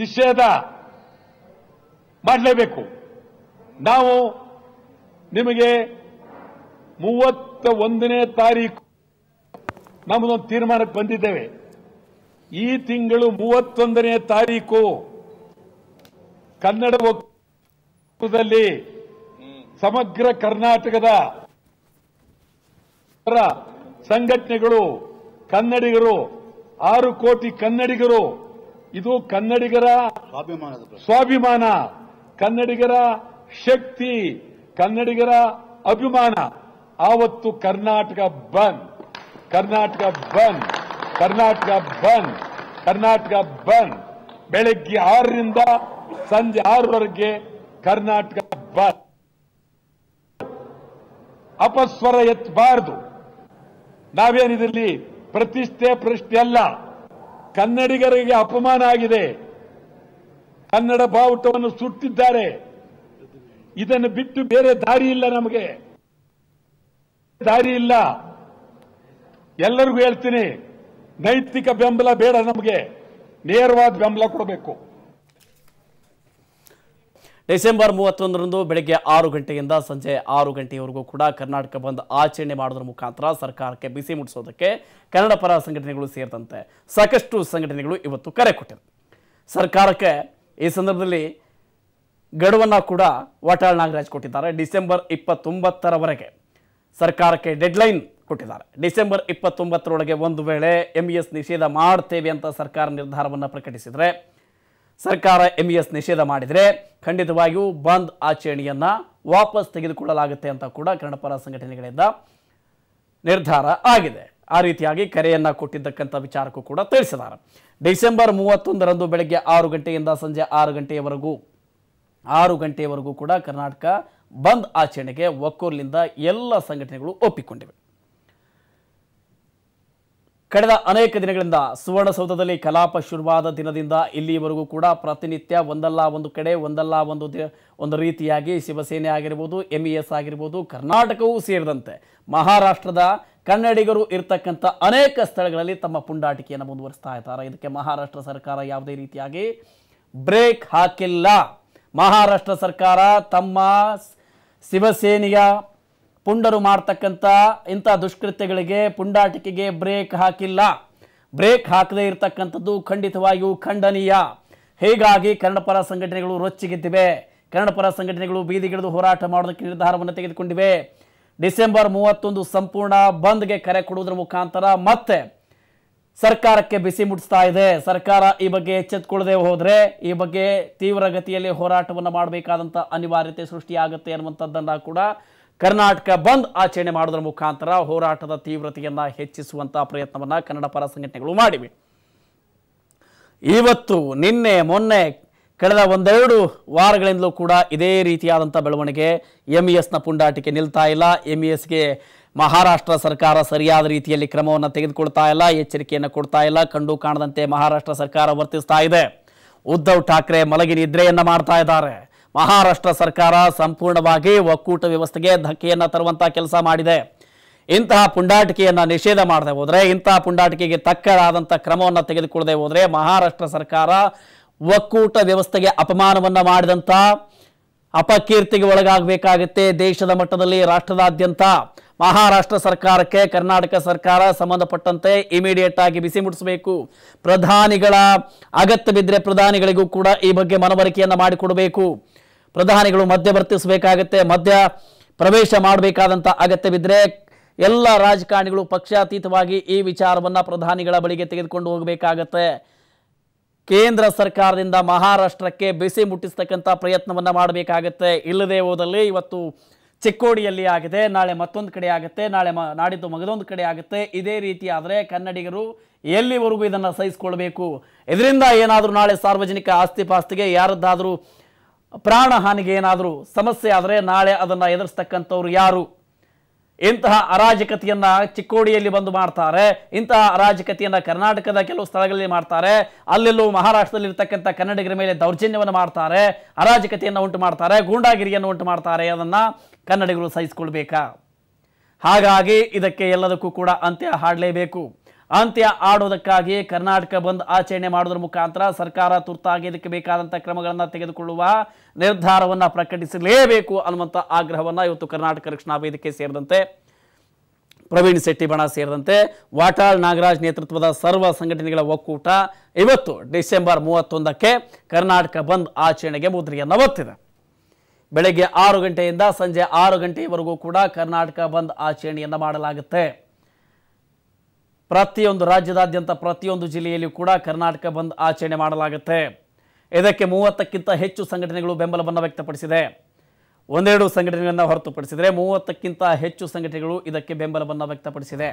ನಿಷೇಧ ಮಾಡಲೇಬೇಕು ನಾವು ನಿಮಗೆ ಮೂವತ್ತ ಒಂದನೇ ತಾರೀಕು ನಮ್ಮದೊಂದು ತೀರ್ಮಾನಕ್ಕೆ ಬಂದಿದ್ದೇವೆ ಈ ತಿಂಗಳು ಮೂವತ್ತೊಂದನೇ ತಾರೀಕು ಕನ್ನಡ ಒಕ್ಕೂಟದಲ್ಲಿ ಸಮಗ್ರ ಕರ್ನಾಟಕದ ಸಂಘಟನೆಗಳು ಕನ್ನಡಿಗರು ಆರು ಕೋಟಿ ಕನ್ನಡಿಗರು ಇದು ಕನ್ನಡಿಗರ ಸ್ವಾಭಿಮಾನ ಕನ್ನಡಿಗರ ಶಕ್ತಿ ಕನ್ನಡಿಗರ ಅಭಿಮಾನ ಆವತ್ತು ಕರ್ನಾಟಕ ಬಂದ್ ಕರ್ನಾಟಕ ಬಂದ್ ಕರ್ನಾಟಕ ಬಂದ್ ಕರ್ನಾಟಕ ಬಂದ್ ಬೆಳಗ್ಗೆ ಆರರಿಂದ ಸಂಜೆ ಆರರವರೆಗೆ ಕರ್ನಾಟಕ ಬಂದ್ ಅಪಸ್ವರ ಎತ್ತಬಾರದು ನಾವೇನಿದ್ರಲ್ಲಿ ಪ್ರತಿಷ್ಠೆ ಪ್ರಶ್ನೆ ಅಲ್ಲ ಕನ್ನಡಿಗರಿಗೆ ಅಪಮಾನ ಆಗಿದೆ ಕನ್ನಡ ಬಾವುಟವನ್ನು ಸುಟ್ಟಿದ್ದಾರೆ ಇದನ್ನು ಬಿಟ್ಟು ಬೇರೆ ದಾರಿ ಇಲ್ಲ ನಮಗೆ ದಾರಿ ಇಲ್ಲ ಎಲ್ಲರಿಗೂ ಹೇಳ್ತೀನಿ ನೈತಿಕ ಬೆಂಬಲ ಬೇಡ ನಮಗೆ ನೇರವಾದ ಬೆಂಬಲ ಕೊಡಬೇಕು ಡಿಸೆಂಬರ್ ಮೂವತ್ತೊಂದರಂದು ಬೆಳಗ್ಗೆ ಆರು ಗಂಟೆಯಿಂದ ಸಂಜೆ ಆರು ಗಂಟೆಯವರೆಗೂ ಕೂಡ ಕರ್ನಾಟಕ ಬಂದ್ ಆಚರಣೆ ಮಾಡೋದ್ರ ಮುಖಾಂತರ ಸರ್ಕಾರಕ್ಕೆ ಬಿಸಿ ಮುಟ್ಟಿಸೋದಕ್ಕೆ ಕನ್ನಡ ಪರ ಸಂಘಟನೆಗಳು ಸೇರಿದಂತೆ ಸಾಕಷ್ಟು ಸಂಘಟನೆಗಳು ಇವತ್ತು ಕರೆ ಕೊಟ್ಟಿವೆ ಸರ್ಕಾರಕ್ಕೆ ಈ ಸಂದರ್ಭದಲ್ಲಿ ಗಡುವನ್ನು ಕೂಡ ವಾಟಾಳ್ ನಾಗರಾಜ್ ಕೊಟ್ಟಿದ್ದಾರೆ ಡಿಸೆಂಬರ್ ಇಪ್ಪತ್ತೊಂಬತ್ತರವರೆಗೆ ಸರ್ಕಾರಕ್ಕೆ ಡೆಡ್ಲೈನ್ ಕೊಟ್ಟಿದ್ದಾರೆ ಡಿಸೆಂಬರ್ ಇಪ್ಪತ್ತೊಂಬತ್ತರೊಳಗೆ ಒಂದು ವೇಳೆ ಎಂ ಇ ಎಸ್ ನಿಷೇಧ ಮಾಡ್ತೇವೆ ಅಂತ ಸರ್ಕಾರ ನಿರ್ಧಾರವನ್ನು ಪ್ರಕಟಿಸಿದರೆ ಸರ್ಕಾರ ಎಂ ಎಸ್ e ನಿಷೇಧ ಮಾಡಿದರೆ ಖಂಡಿತವಾಗಿಯೂ ಬಂದ್ ಆಚರಣೆಯನ್ನು ವಾಪಸ್ ತೆಗೆದುಕೊಳ್ಳಲಾಗುತ್ತೆ ಅಂತ ಕೂಡ ಕನ್ನಡಪರ ಸಂಘಟನೆಗಳಿಂದ ನಿರ್ಧಾರ ಆಗಿದೆ ಆ ರೀತಿಯಾಗಿ ಕರೆಯನ್ನು ಕೊಟ್ಟಿದ್ದಕ್ಕಂಥ ವಿಚಾರಕ್ಕೂ ಕೂಡ ತಿಳಿಸಿದ್ದಾರೆ ಡಿಸೆಂಬರ್ ಮೂವತ್ತೊಂದರಂದು ಬೆಳಗ್ಗೆ ಆರು ಗಂಟೆಯಿಂದ ಸಂಜೆ ಆರು ಗಂಟೆಯವರೆಗೂ ಆರು ಗಂಟೆಯವರೆಗೂ ಕೂಡ ಕರ್ನಾಟಕ ಬಂದ್ ಆಚರಣೆಗೆ ಒಕ್ಕೂರ್ಲಿಂದ ಎಲ್ಲ ಸಂಘಟನೆಗಳು ಒಪ್ಪಿಕೊಂಡಿವೆ ಕಳೆದ ಅನೇಕ ದಿನಗಳಿಂದ ಸುವರ್ಣಸೌಧದಲ್ಲಿ ಕಲಾಪ ಶುರುವಾದ ದಿನದಿಂದ ಇಲ್ಲಿವರೆಗೂ ಕೂಡ ಪ್ರತಿನಿತ್ಯ ಒಂದಲ್ಲ ಒಂದು ಕಡೆ ಒಂದಲ್ಲ ಒಂದು ಒಂದು ರೀತಿಯಾಗಿ ಶಿವಸೇನೆ ಆಗಿರ್ಬೋದು ಎಂ ಇ ಎಸ್ ಆಗಿರ್ಬೋದು ಕರ್ನಾಟಕವೂ ಸೇರಿದಂತೆ ಮಹಾರಾಷ್ಟ್ರದ ಕನ್ನಡಿಗರು ಇರತಕ್ಕಂಥ ಅನೇಕ ಸ್ಥಳಗಳಲ್ಲಿ ತಮ್ಮ ಪುಂಡಾಟಿಕೆಯನ್ನು ಮುಂದುವರಿಸ್ತಾ ಇದ್ದಾರೆ ಇದಕ್ಕೆ ಮಹಾರಾಷ್ಟ್ರ ಸರ್ಕಾರ ಯಾವುದೇ ರೀತಿಯಾಗಿ ಬ್ರೇಕ್ ಹಾಕಿಲ್ಲ ಮಹಾರಾಷ್ಟ್ರ ಸರ್ಕಾರ ತಮ್ಮ ಶಿವಸೇನೆಯ ಪುಂಡರು ಮಾಡ್ತಕ್ಕಂಥ ಇಂಥ ದುಷ್ಕೃತ್ಯಗಳಿಗೆ ಪುಂಡಾಟಿಕೆಗೆ ಬ್ರೇಕ್ ಹಾಕಿಲ್ಲ ಬ್ರೇಕ್ ಹಾಕದೇ ಇರತಕ್ಕಂಥದ್ದು ಖಂಡಿತವಾಗಿಯೂ ಖಂಡನೀಯ ಹೀಗಾಗಿ ಕನ್ನಡಪರ ಸಂಘಟನೆಗಳು ರೊಚ್ಚಿಗೆದ್ದಿವೆ ಕನ್ನಡಪರ ಸಂಘಟನೆಗಳು ಬೀದಿಗಿಳಿದು ಹೋರಾಟ ಮಾಡೋದಕ್ಕೆ ನಿರ್ಧಾರವನ್ನು ತೆಗೆದುಕೊಂಡಿವೆ ಡಿಸೆಂಬರ್ ಮೂವತ್ತೊಂದು ಸಂಪೂರ್ಣ ಬಂದ್ಗೆ ಕರೆ ಕೊಡುವುದರ ಮುಖಾಂತರ ಮತ್ತೆ ಸರ್ಕಾರಕ್ಕೆ ಬಿಸಿ ಮುಟ್ಟಿಸ್ತಾ ಇದೆ ಸರ್ಕಾರ ಈ ಬಗ್ಗೆ ಎಚ್ಚೆತ್ತುಕೊಳ್ಳದೆ ಹೋದರೆ ಈ ಬಗ್ಗೆ ತೀವ್ರಗತಿಯಲ್ಲಿ ಹೋರಾಟವನ್ನು ಮಾಡಬೇಕಾದಂಥ ಅನಿವಾರ್ಯತೆ ಸೃಷ್ಟಿಯಾಗುತ್ತೆ ಅನ್ನುವಂಥದ್ದನ್ನು ಕೂಡ ಕರ್ನಾಟಕ ಬಂದ್ ಆಚರಣೆ ಮಾಡುವುದರ ಮುಖಾಂತರ ಹೋರಾಟದ ತೀವ್ರತೆಯನ್ನು ಹೆಚ್ಚಿಸುವಂತಹ ಪ್ರಯತ್ನವನ್ನು ಕನ್ನಡ ಪರ ಸಂಘಟನೆಗಳು ಮಾಡಿವೆ ಇವತ್ತು ನಿನ್ನೆ ಮೊನ್ನೆ ಕಳೆದ ಒಂದೆರಡು ವಾರಗಳಿಂದಲೂ ಕೂಡ ಇದೇ ರೀತಿಯಾದಂಥ ಬೆಳವಣಿಗೆ ಎಂ ಇ ಎಸ್ನ ಪುಂಡಾಟಿಕೆ ನಿಲ್ತಾ ಇಲ್ಲ ಎಂ ಇ e ಎಸ್ಗೆ ಮಹಾರಾಷ್ಟ್ರ ಸರ್ಕಾರ ಸರಿಯಾದ ರೀತಿಯಲ್ಲಿ ಕ್ರಮವನ್ನು ತೆಗೆದುಕೊಳ್ತಾ ಇಲ್ಲ ಎಚ್ಚರಿಕೆಯನ್ನು ಕೊಡ್ತಾ ಇಲ್ಲ ಕಂಡು ಕಾಣದಂತೆ ಮಹಾರಾಷ್ಟ್ರ ಸರ್ಕಾರ ವರ್ತಿಸ್ತಾ ಇದೆ ಉದ್ಧವ್ ಠಾಕ್ರೆ ಮಲಗಿ ನಿದ್ರೆಯನ್ನು ಮಾಡ್ತಾ ಇದ್ದಾರೆ ಮಹಾರಾಷ್ಟ್ರ ಸರ್ಕಾರ ಸಂಪೂರ್ಣವಾಗಿ ಒಕ್ಕೂಟ ವ್ಯವಸ್ಥೆಗೆ ಧಕ್ಕೆಯನ್ನು ತರುವಂತಹ ಕೆಲಸ ಮಾಡಿದೆ ಇಂತಹ ಪುಂಡಾಟಿಕೆಯನ್ನು ನಿಷೇಧ ಮಾಡದೆ ಹೋದರೆ ಇಂತಹ ಪುಂಡಾಟಿಕೆಗೆ ತಕ್ಕದಾದಂಥ ಕ್ರಮವನ್ನು ತೆಗೆದುಕೊಳ್ಳದೆ ಹೋದರೆ ಮಹಾರಾಷ್ಟ್ರ ಸರ್ಕಾರ ಒಕ್ಕೂಟ ವ್ಯವಸ್ಥೆಗೆ ಅಪಮಾನವನ್ನು ಮಾಡಿದಂಥ ಅಪಕೀರ್ತಿಗೆ ಒಳಗಾಗಬೇಕಾಗುತ್ತೆ ದೇಶದ ಮಟ್ಟದಲ್ಲಿ ರಾಷ್ಟ್ರದಾದ್ಯಂತ ಮಹಾರಾಷ್ಟ್ರ ಸರ್ಕಾರಕ್ಕೆ ಕರ್ನಾಟಕ ಸರ್ಕಾರ ಸಂಬಂಧಪಟ್ಟಂತೆ ಇಮಿಡಿಯೇಟ್ ಆಗಿ ಬಿಸಿ ಮುಟ್ಟಿಸಬೇಕು ಪ್ರಧಾನಿಗಳ ಅಗತ್ಯ ಬಿದ್ದರೆ ಪ್ರಧಾನಿಗಳಿಗೂ ಕೂಡ ಈ ಬಗ್ಗೆ ಮನವರಿಕೆಯನ್ನು ಮಾಡಿಕೊಡಬೇಕು ಪ್ರಧಾನಿಗಳು ಮಧ್ಯವರ್ತಿಸಬೇಕಾಗತ್ತೆ ಮಧ್ಯ ಪ್ರವೇಶ ಮಾಡಬೇಕಾದಂಥ ಬಿದ್ದರೆ ಎಲ್ಲ ರಾಜಕಾರಣಿಗಳು ಪಕ್ಷಾತೀತವಾಗಿ ಈ ವಿಚಾರವನ್ನು ಪ್ರಧಾನಿಗಳ ಬಳಿಗೆ ತೆಗೆದುಕೊಂಡು ಹೋಗಬೇಕಾಗತ್ತೆ ಕೇಂದ್ರ ಸರ್ಕಾರದಿಂದ ಮಹಾರಾಷ್ಟ್ರಕ್ಕೆ ಬಿಸಿ ಮುಟ್ಟಿಸ್ತಕ್ಕಂಥ ಪ್ರಯತ್ನವನ್ನು ಮಾಡಬೇಕಾಗತ್ತೆ ಇಲ್ಲದೆ ಹೋದಲ್ಲಿ ಇವತ್ತು ಚಿಕ್ಕೋಡಿಯಲ್ಲಿ ಆಗಿದೆ ನಾಳೆ ಮತ್ತೊಂದು ಕಡೆ ಆಗುತ್ತೆ ನಾಳೆ ಮ ನಾಡಿದ್ದು ಮಗದೊಂದು ಕಡೆ ಆಗುತ್ತೆ ಇದೇ ರೀತಿ ಕನ್ನಡಿಗರು ಎಲ್ಲಿವರೆಗೂ ಇದನ್ನು ಸಹಿಸಿಕೊಳ್ಬೇಕು ಇದರಿಂದ ಏನಾದರೂ ನಾಳೆ ಸಾರ್ವಜನಿಕ ಆಸ್ತಿ ಪಾಸ್ತಿಗೆ ಯಾರದ್ದಾದರೂ ಪ್ರಾಣ ಹಾನಿಗೆ ಏನಾದರೂ ಸಮಸ್ಯೆ ಆದರೆ ನಾಳೆ ಅದನ್ನು ಎದುರಿಸ್ತಕ್ಕಂಥವ್ರು ಯಾರು ಇಂತಹ ಅರಾಜಕತೆಯನ್ನು ಚಿಕ್ಕೋಡಿಯಲ್ಲಿ ಬಂದು ಮಾಡ್ತಾರೆ ಇಂತಹ ಅರಾಜಕತೆಯನ್ನು ಕರ್ನಾಟಕದ ಕೆಲವು ಸ್ಥಳಗಳಲ್ಲಿ ಮಾಡ್ತಾರೆ ಅಲ್ಲೆಲ್ಲೂ ಮಹಾರಾಷ್ಟ್ರದಲ್ಲಿ ಇರ್ತಕ್ಕಂಥ ಕನ್ನಡಿಗರ ಮೇಲೆ ದೌರ್ಜನ್ಯವನ್ನು ಮಾಡ್ತಾರೆ ಅರಾಜಕತೆಯನ್ನು ಉಂಟು ಮಾಡ್ತಾರೆ ಗೂಂಡಾಗಿರಿಯನ್ನು ಉಂಟು ಮಾಡ್ತಾರೆ ಅದನ್ನು ಕನ್ನಡಿಗರು ಸಹಿಸಿಕೊಳ್ಬೇಕಾ ಹಾಗಾಗಿ ಇದಕ್ಕೆ ಎಲ್ಲದಕ್ಕೂ ಕೂಡ ಅಂತ್ಯ ಹಾಡಲೇಬೇಕು ಅಂತ್ಯ ಆಡೋದಕ್ಕಾಗಿ ಕರ್ನಾಟಕ ಬಂದ್ ಆಚರಣೆ ಮಾಡೋದ್ರ ಮುಖಾಂತರ ಸರ್ಕಾರ ತುರ್ತಾಗಿ ಇದಕ್ಕೆ ಬೇಕಾದಂತಹ ಕ್ರಮಗಳನ್ನು ತೆಗೆದುಕೊಳ್ಳುವ ನಿರ್ಧಾರವನ್ನು ಪ್ರಕಟಿಸಲೇಬೇಕು ಅನ್ನುವಂಥ ಆಗ್ರಹವನ್ನು ಇವತ್ತು ಕರ್ನಾಟಕ ರಕ್ಷಣಾ ವೇದಿಕೆ ಸೇರಿದಂತೆ ಪ್ರವೀಣ್ ಶೆಟ್ಟಿಬಣ ಸೇರಿದಂತೆ ವಾಟಾಳ್ ನಾಗರಾಜ್ ನೇತೃತ್ವದ ಸರ್ವ ಸಂಘಟನೆಗಳ ಒಕ್ಕೂಟ ಇವತ್ತು ಡಿಸೆಂಬರ್ ಮೂವತ್ತೊಂದಕ್ಕೆ ಕರ್ನಾಟಕ ಬಂದ್ ಆಚರಣೆಗೆ ಮುದ್ರೆಯನ್ನು ಒತ್ತಿದೆ ಬೆಳಗ್ಗೆ ಆರು ಗಂಟೆಯಿಂದ ಸಂಜೆ ಆರು ಗಂಟೆವರೆಗೂ ಕೂಡ ಕರ್ನಾಟಕ ಬಂದ್ ಆಚರಣೆಯನ್ನು ಮಾಡಲಾಗುತ್ತೆ ಪ್ರತಿಯೊಂದು ರಾಜ್ಯದಾದ್ಯಂತ ಪ್ರತಿಯೊಂದು ಜಿಲ್ಲೆಯಲ್ಲಿಯೂ ಕೂಡ ಕರ್ನಾಟಕ ಬಂದ್ ಆಚರಣೆ ಮಾಡಲಾಗುತ್ತೆ ಇದಕ್ಕೆ ಮೂವತ್ತಕ್ಕಿಂತ ಹೆಚ್ಚು ಸಂಘಟನೆಗಳು ಬೆಂಬಲವನ್ನು ವ್ಯಕ್ತಪಡಿಸಿದೆ ಒಂದೆರಡು ಸಂಘಟನೆಗಳನ್ನು ಹೊರತುಪಡಿಸಿದರೆ ಮೂವತ್ತಕ್ಕಿಂತ ಹೆಚ್ಚು ಸಂಘಟನೆಗಳು ಇದಕ್ಕೆ ಬೆಂಬಲವನ್ನು ವ್ಯಕ್ತಪಡಿಸಿದೆ